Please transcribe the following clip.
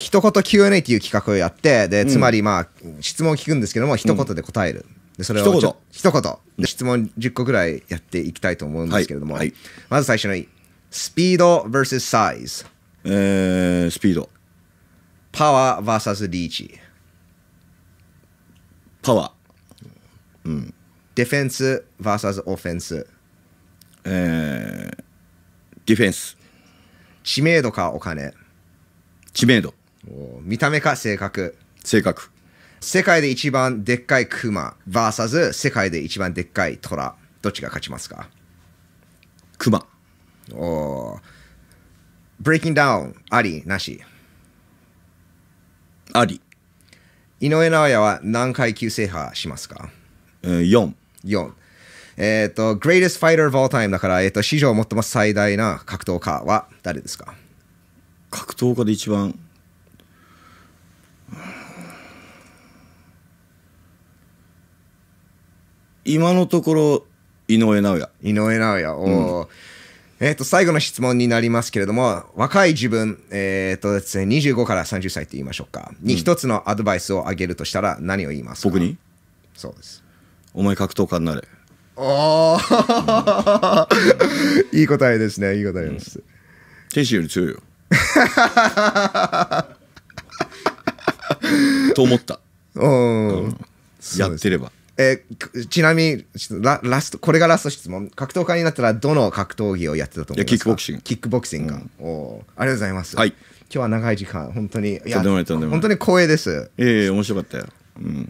一言 Q&A っていう企画をやって、で、つまりまあ、質問を聞くんですけども、一言で答える。で、それを一言。一言。質問10個ぐらいやっていきたいと思うんですけれども、まず最初のスピード vs サイズ。えー、スピード。パワー vs リーチ。パワー。うん。ディフェンス vs オフェンス。えー、ディフェンス。知名度かお金。知名度。見た目か性格。性格。世界で一番でっかいクマ VS 世界で一番でっかいトラ。どっちが勝ちますかクマ。おー。ブレイキンダウン、あり、なし。あり。井上尚弥は何階級制覇しますか ?4。4。えっ、ー、と、Greatest Fighter of All Time だから、えー、と、史上最も最大な格闘家は誰ですか格闘家で一番今のところ井上尚弥井上尚弥お、うん、えっ、と最後の質問になりますけれども若い自分えっ、ー、とですね25から30歳って言いましょうかに一つのアドバイスをあげるとしたら何を言いますか、うん、僕にそうですお前格闘家になれああ いい答えですねいい答えです、うん、天より強いよ と思った、うん、やってればえー、ちなみにラ、ラスト、これがラスト質問。格闘家になったら、どの格闘技をやってたと思いますかキックボクシング。キックボクシング、うんお。ありがとうございます。はい。今日は長い時間、本当に、いや、とんもないと本当に光栄です。ええー、面白かったよ。うん。